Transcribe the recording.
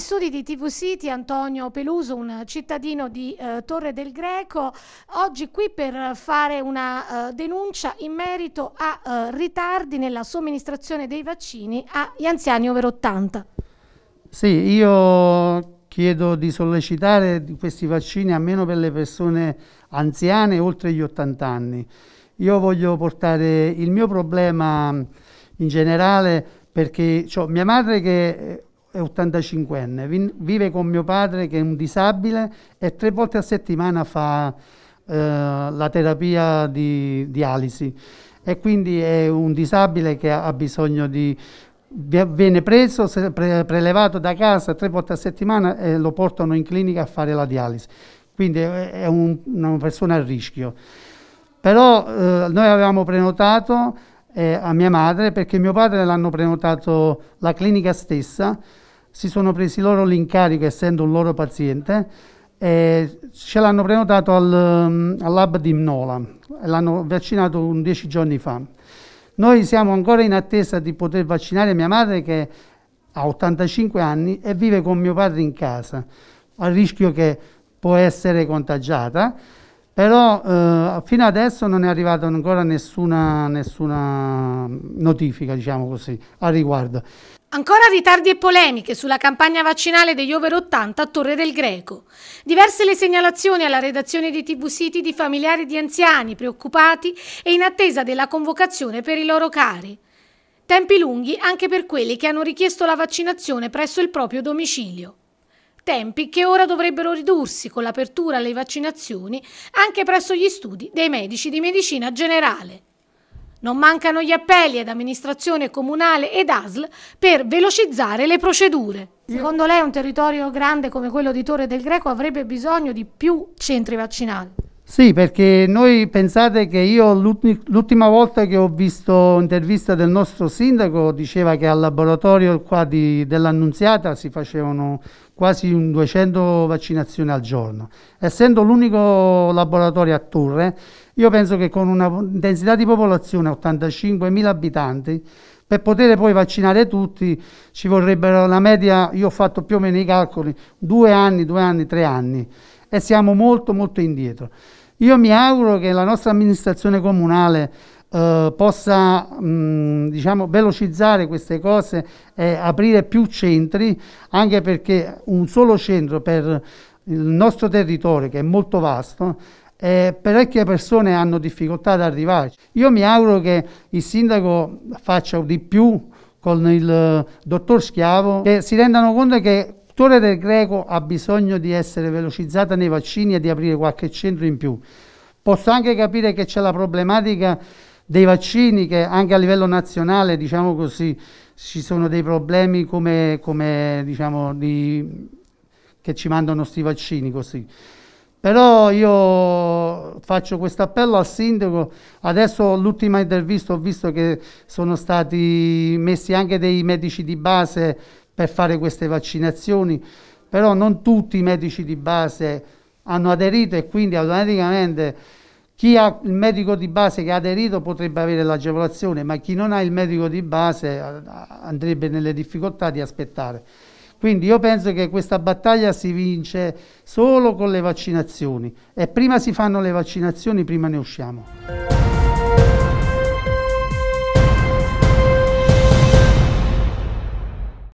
Negli studi di TV City Antonio Peluso, un cittadino di eh, Torre del Greco, oggi qui per fare una eh, denuncia in merito a eh, ritardi nella somministrazione dei vaccini agli anziani over 80. Sì, io chiedo di sollecitare questi vaccini almeno per le persone anziane oltre gli 80 anni. Io voglio portare il mio problema in generale perché cioè, mia madre che eh, è 85enne, vive con mio padre che è un disabile e tre volte a settimana fa eh, la terapia di dialisi e quindi è un disabile che ha bisogno di viene preso, pre, prelevato da casa tre volte a settimana e lo portano in clinica a fare la dialisi. Quindi è un, una persona a rischio. Però eh, noi avevamo prenotato eh, a mia madre perché mio padre l'hanno prenotato la clinica stessa, si sono presi loro l'incarico essendo un loro paziente e ce l'hanno prenotato al, mm, al lab di Mnola l'hanno vaccinato un dieci giorni fa. Noi siamo ancora in attesa di poter vaccinare mia madre che ha 85 anni e vive con mio padre in casa, a rischio che può essere contagiata però eh, fino adesso non è arrivata ancora nessuna, nessuna notifica diciamo così, al riguardo. Ancora ritardi e polemiche sulla campagna vaccinale degli over 80 a Torre del Greco. Diverse le segnalazioni alla redazione di TV City di familiari di anziani preoccupati e in attesa della convocazione per i loro cari. Tempi lunghi anche per quelli che hanno richiesto la vaccinazione presso il proprio domicilio tempi che ora dovrebbero ridursi con l'apertura alle vaccinazioni anche presso gli studi dei medici di medicina generale. Non mancano gli appelli ad amministrazione comunale ed ASL per velocizzare le procedure. Secondo lei un territorio grande come quello di Torre del Greco avrebbe bisogno di più centri vaccinali? Sì, perché noi pensate che io l'ultima volta che ho visto intervista del nostro sindaco diceva che al laboratorio qua dell'Annunziata si facevano quasi 200 vaccinazioni al giorno. Essendo l'unico laboratorio a torre, io penso che con una densità di popolazione 85.000 abitanti, per poter poi vaccinare tutti ci vorrebbero la media, io ho fatto più o meno i calcoli, due anni, due anni, tre anni e siamo molto molto indietro. Io mi auguro che la nostra amministrazione comunale eh, possa mh, mm, diciamo, velocizzare queste cose e aprire più centri, anche perché un solo centro per il nostro territorio, che è molto vasto, eh, parecchie persone hanno difficoltà ad arrivarci. Io mi auguro che il sindaco faccia di più con il eh, dottor Schiavo, che si rendano conto che settore del greco ha bisogno di essere velocizzata nei vaccini e di aprire qualche centro in più. Posso anche capire che c'è la problematica dei vaccini che anche a livello nazionale, diciamo così, ci sono dei problemi come, come diciamo, di, che ci mandano questi vaccini così. Però io faccio questo appello al sindaco, adesso l'ultima intervista ho visto che sono stati messi anche dei medici di base per fare queste vaccinazioni, però non tutti i medici di base hanno aderito e quindi automaticamente chi ha il medico di base che ha aderito potrebbe avere l'agevolazione, ma chi non ha il medico di base eh, andrebbe nelle difficoltà di aspettare. Quindi io penso che questa battaglia si vince solo con le vaccinazioni e prima si fanno le vaccinazioni, prima ne usciamo.